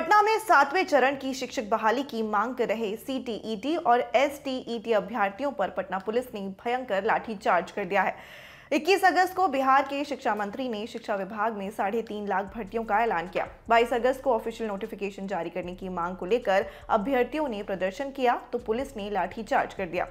पटना में सातवें चरण की शिक्षक बहाली की मांग कर रहे सीटीईटी e और एसटीईटी e अभ्यर्थियों पर पटना पुलिस ने भयंकर लाठीचार्ज कर दिया है 21 अगस्त को बिहार के शिक्षा मंत्री ने शिक्षा विभाग में साढ़े तीन लाख भर्तियों का ऐलान किया 22 अगस्त को ऑफिशियल नोटिफिकेशन जारी करने की मांग को लेकर अभ्यर्थियों ने प्रदर्शन किया तो पुलिस ने लाठीचार्ज कर दिया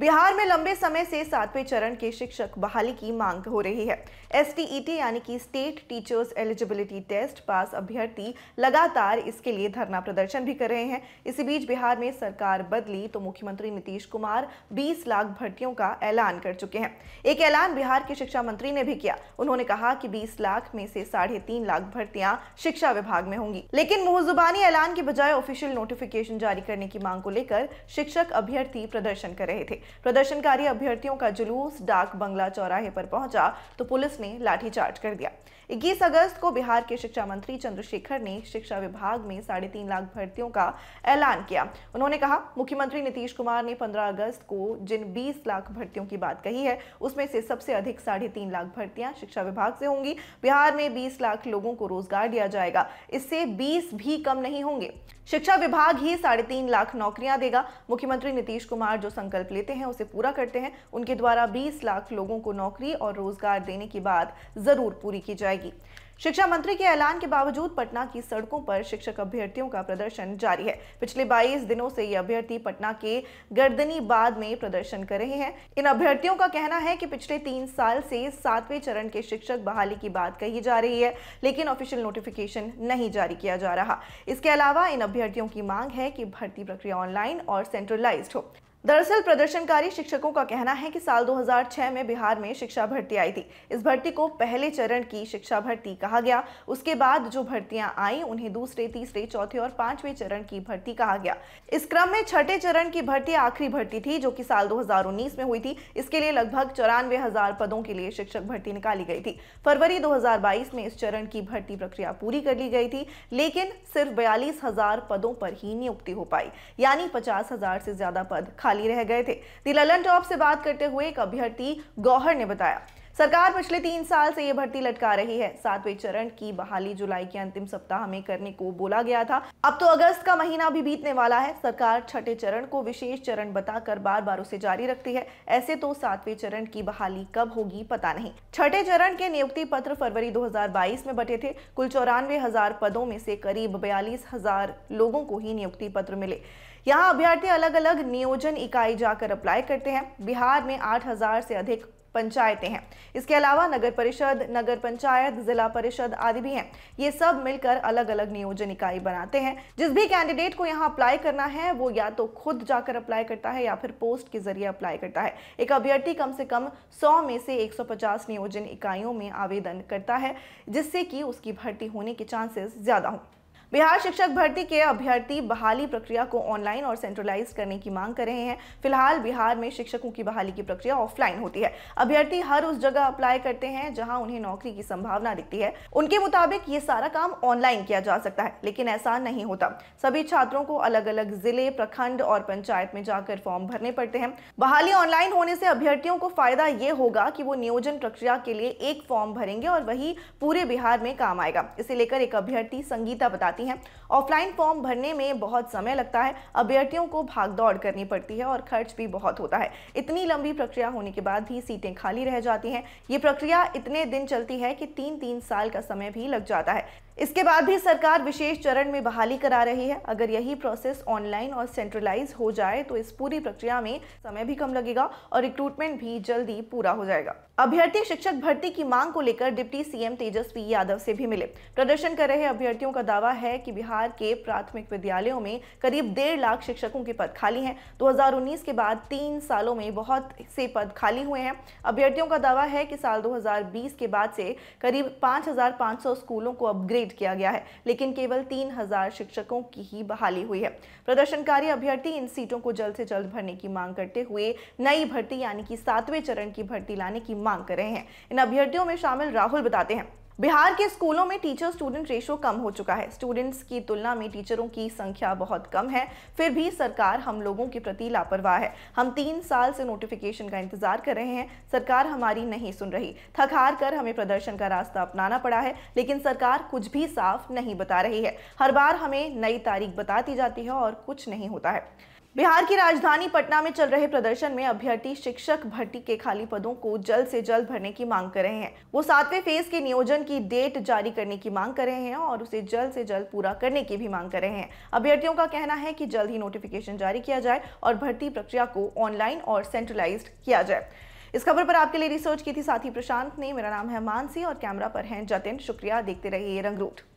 बिहार में लंबे समय से सातवें चरण के शिक्षक बहाली की मांग हो रही है एस e यानी कि state teachers eligibility test pass अभ्यर्थी लगातार इसके लिए धरना प्रदर्शन भी कर रहे हैं इसी बीच बिहार में सरकार बदली तो मुख्यमंत्री नीतीश कुमार 20 लाख भर्तियों का ऐलान कर चुके हैं एक ऐलान बिहार के शिक्षा मंत्री ने भी किया उन्होंने कहा कि बीस लाख में से साढ़े लाख भर्तियां शिक्षा विभाग में होंगी लेकिन मुहजुबानी ऐलान के बजाय ऑफिशियल नोटिफिकेशन जारी करने की मांग को लेकर शिक्षक अभ्यर्थी प्रदर्शन कर रहे थे प्रदर्शनकारी अभ्यर्थियों का जुलूस डाक बंगला चौराहे पर पहुंचा तो पुलिस ने लाठीचार्ज कर दिया इक्कीस अगस्त को बिहार के शिक्षा मंत्री चंद्रशेखर ने शिक्षा विभाग में साढ़े तीन लाख भर्तियों का ऐलान किया उन्होंने कहा मुख्यमंत्री नीतीश कुमार ने पंद्रह अगस्त को जिन बीस लाख भर्तियों की बात कही है उसमें से सबसे अधिक साढ़े तीन लाख भर्तियां शिक्षा विभाग से होंगी बिहार में बीस लाख लोगों को रोजगार दिया जाएगा इससे बीस भी कम नहीं होंगे शिक्षा विभाग ही साढ़े तीन लाख नौकरियां देगा मुख्यमंत्री नीतीश कुमार जो संकल्प लेते हैं उसे पूरा करते हैं उनके द्वारा बीस लाख लोगों को नौकरी और रोजगार देने की बात जरूर पूरी की जाएगी जाएगी शिक्षा मंत्री के ऐलान के बावजूद पटना की सड़कों पर शिक्षक अभ्यर्थियों का प्रदर्शन जारी है पिछले 22 दिनों से ये अभ्यर्थी पटना के गर्दनी बाद में प्रदर्शन कर रहे हैं इन अभ्यर्थियों का कहना है कि पिछले तीन साल से सातवें चरण के शिक्षक बहाली की बात कही जा रही है लेकिन ऑफिशियल नोटिफिकेशन नहीं जारी किया जा रहा इसके अलावा इन अभ्यर्थियों की मांग है कि भर्ती प्रक्रिया ऑनलाइन और सेंट्रलाइज हो दरअसल प्रदर्शनकारी शिक्षकों का कहना है कि साल 2006 में बिहार में शिक्षा भर्ती आई थी इस भर्ती को पहले चरण की शिक्षा भर्ती कहा गया उसके बाद जो भर्तियां आई उन्हें दूसरे तीसरे चौथे और पांचवें चरण की भर्ती कहा गया इस क्रम में छठे चरण की भर्ती आखिरी भर्ती थी जो कि साल 2019 में हुई थी इसके लिए लगभग चौरानवे हजार पदों के लिए शिक्षक भर्ती निकाली गई थी फरवरी दो में इस चरण की भर्ती प्रक्रिया पूरी कर ली गई थी लेकिन सिर्फ बयालीस पदों पर ही नियुक्ति हो पाई यानी पचास से ज्यादा पद खाली खाली रह गए थे दी ललन टॉप से बात करते हुए एक अभ्यर्थी गौहर ने बताया सरकार पिछले तीन साल से ये भर्ती लटका रही है सातवें चरण की बहाली जुलाई के अंतिम सप्ताह में करने को बोला गया था अब तो अगस्त का महीना भी बीतने वाला है सरकार छठे चरण को विशेष चरण बताकर बार बार उसे जारी रखती है ऐसे तो सातवें चरण की बहाली कब होगी पता नहीं छठे चरण के नियुक्ति पत्र फरवरी दो में बटे थे कुल चौरानवे हजार पदों में से करीब बयालीस हजार लोगों को ही नियुक्ति पत्र मिले यहाँ अभ्यर्थी अलग अलग नियोजन इकाई जाकर अप्लाई करते हैं बिहार में आठ से अधिक पंचायतें हैं इसके अलावा नगर परिषद नगर पंचायत जिला परिषद आदि भी हैं ये सब मिलकर अलग अलग नियोजन इकाई बनाते हैं जिस भी कैंडिडेट को यहाँ अप्लाई करना है वो या तो खुद जाकर अप्लाई करता है या फिर पोस्ट के जरिए अप्लाई करता है एक अभ्यर्थी कम से कम सौ में से एक नियोजन इकाइयों में आवेदन करता है जिससे कि उसकी भर्ती होने के चांसेस ज़्यादा हों बिहार शिक्षक भर्ती के अभ्यर्थी बहाली प्रक्रिया को ऑनलाइन और सेंट्रलाइज करने की मांग कर रहे हैं फिलहाल बिहार में शिक्षकों की बहाली की प्रक्रिया ऑफलाइन होती है अभ्यर्थी हर उस जगह अप्लाई करते हैं जहां उन्हें नौकरी की संभावना दिखती है उनके मुताबिक ये सारा काम ऑनलाइन किया जा सकता है लेकिन ऐसा नहीं होता सभी छात्रों को अलग अलग जिले प्रखंड और पंचायत में जाकर फॉर्म भरने पड़ते हैं बहाली ऑनलाइन होने से अभ्यर्थियों को फायदा ये होगा कि वो नियोजन प्रक्रिया के लिए एक फॉर्म भरेंगे और वही पूरे बिहार में काम आएगा इसे लेकर एक अभ्यर्थी संगीता बताती जाती हैं ऑफलाइन फॉर्म भरने में बहुत समय लगता है अभ्यर्थियों को भागदौड़ करनी पड़ती है और खर्च भी बहुत होता है इतनी लंबी प्रक्रिया होने के बाद भी सीटें खाली रह जाती हैं ये प्रक्रिया इतने दिन चलती है कि तीन तीन साल का समय भी लग जाता है इसके बाद भी सरकार विशेष चरण में बहाली करा रही है अगर यही प्रोसेस ऑनलाइन और सेंट्रलाइज हो जाए तो इस पूरी प्रक्रिया में समय भी कम लगेगा और रिक्रूटमेंट भी जल्दी पूरा हो जाएगा अभ्यर्थी शिक्षक भर्ती की मांग को लेकर डिप्टी सीएम तेजस्वी यादव से भी मिले प्रदर्शन कर रहे अभ्यर्थियों का दावा है है कि बिहार के प्राथमिक विद्यालयों में करीब डेढ़ लाख शिक्षकों के पद खाली हैं 2019 के बाद तीन सालों में बहुत से पद खाली हुए हैं अभ्यर्थियों का दावा है कि साल 2020 के बाद से करीब 5,500 स्कूलों को अपग्रेड किया गया है लेकिन केवल तीन शिक्षकों की ही बहाली हुई है प्रदर्शनकारी अभ्यर्थी इन सीटों को जल्द से जल्द भरने की मांग करते हुए नई भर्ती यानी कि सातवें चरण की भर्ती लाने की मांग कर रहे हैं इन अभ्यर्थियों में शामिल राहुल बताते हैं बिहार के स्कूलों में टीचर स्टूडेंट रेशो कम हो चुका है स्टूडेंट्स की तुलना में टीचरों की संख्या बहुत कम है फिर भी सरकार हम लोगों के प्रति लापरवाह है हम तीन साल से नोटिफिकेशन का इंतजार कर रहे हैं सरकार हमारी नहीं सुन रही थक हार कर हमें प्रदर्शन का रास्ता अपनाना पड़ा है लेकिन सरकार कुछ भी साफ नहीं बता रही है हर बार हमें नई तारीख बताती जाती है और कुछ नहीं होता है बिहार की राजधानी पटना में चल रहे प्रदर्शन में अभ्यर्थी शिक्षक भर्ती के खाली पदों को जल्द से जल्द भरने की मांग कर रहे हैं वो सातवें फेज के नियोजन की डेट जारी करने की मांग कर रहे हैं और उसे जल्द से जल्द पूरा करने की भी मांग कर रहे हैं अभ्यर्थियों का कहना है कि जल्द ही नोटिफिकेशन जारी किया जाए और भर्ती प्रक्रिया को ऑनलाइन और सेंट्रलाइज किया जाए इस खबर पर आपके लिए रिसर्च की थी साथी प्रशांत ने मेरा नाम है मानसी और कैमरा पर है जतिन शुक्रिया देखते रहिए रंगरूट